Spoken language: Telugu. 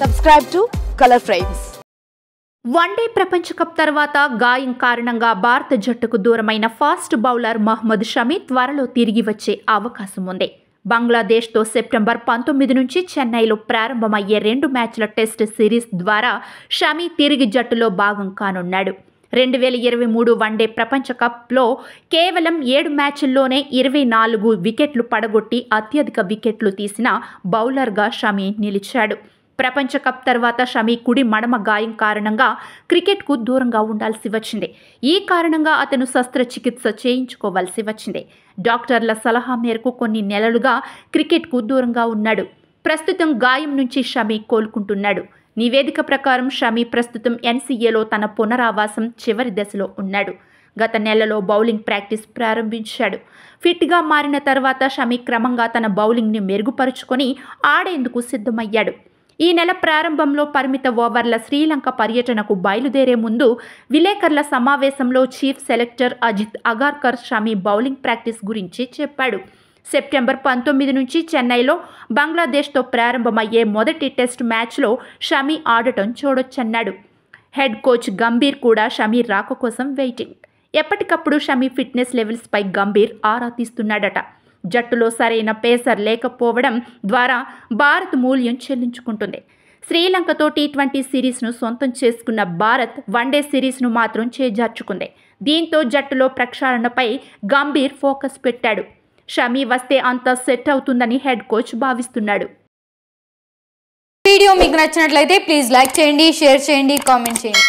subscribe to colour frames one day ప్రపంచకప్ తర్వాత గాయం కారణంగా భారత జట్టుకు దూరమైన ఫాస్ట్ బౌలర్ మహ్మద్ షమి త్వరలో తిరిగి వచ్చే అవకాశం ఉంది బంగ్లాదేశ్తో సెప్టెంబర్ పంతొమ్మిది నుంచి చెన్నైలో ప్రారంభమయ్యే రెండు మ్యాచ్ల టెస్ట్ సిరీస్ ద్వారా షమి తిరిగి జట్టులో భాగం కానున్నాడు రెండు వేల ఇరవై మూడు వన్డే ప్రపంచ కప్లో కేవలం ఏడు మ్యాచ్ల్లోనే ఇరవై నాలుగు వికెట్లు పడగొట్టి అత్యధిక వికెట్లు తీసిన బౌలర్గా షమి నిలిచాడు ప్రపంచ కప్ తర్వాత షమి కుడి మడమ గాయం కారణంగా క్రికెట్కు దూరంగా ఉండాల్సి వచ్చింది ఈ కారణంగా అతను శస్త్రచికిత్స చేయించుకోవాల్సి వచ్చింది డాక్టర్ల సలహా మేరకు కొన్ని నెలలుగా క్రికెట్కు దూరంగా ఉన్నాడు ప్రస్తుతం గాయం నుంచి షమి కోలుకుంటున్నాడు నివేదిక ప్రకారం షమి ప్రస్తుతం ఎన్సీఏలో తన పునరావాసం చివరి దశలో ఉన్నాడు గత నెలలో బౌలింగ్ ప్రాక్టీస్ ప్రారంభించాడు ఫిట్గా మారిన తర్వాత షమి క్రమంగా తన బౌలింగ్ని మెరుగుపరుచుకొని ఆడేందుకు సిద్ధమయ్యాడు ఈ నెల ప్రారంభంలో పరిమిత ఓవర్ల శ్రీలంక పర్యటనకు బయలుదేరే ముందు విలేకరుల సమావేశంలో chief selector Ajit Agarkar Shami bowling practice గురించి చెప్పాడు సెప్టెంబర్ పంతొమ్మిది నుంచి చెన్నైలో బంగ్లాదేశ్తో ప్రారంభమయ్యే మొదటి టెస్ట్ మ్యాచ్లో షమి ఆడటం చూడొచ్చన్నాడు హెడ్ కోచ్ గంభీర్ కూడా షమి రాక కోసం వెయిటింగ్ ఎప్పటికప్పుడు షమి ఫిట్నెస్ లెవెల్స్పై గంభీర్ ఆరా తీస్తున్నాడట జట్టులో సరైన పేసర్ లేకపోవడం ద్వారా భారత్ మూల్యం చెల్లించుకుంటుంది శ్రీలంకతో టీ ట్వంటీ సిరీస్ను సొంతం చేసుకున్న భారత్ వన్డే సిరీస్ను మాత్రం చేజార్చుకుంది దీంతో జట్టులో ప్రక్షాళనపై గంభీర్ ఫోకస్ పెట్టాడు షమీ వస్తే అంతా సెట్ అవుతుందని హెడ్ కోచ్ భావిస్తున్నాడు వీడియో మీకు నచ్చినట్లయితే ప్లీజ్ లైక్ చేయండి షేర్ చేయండి కామెంట్ చేయండి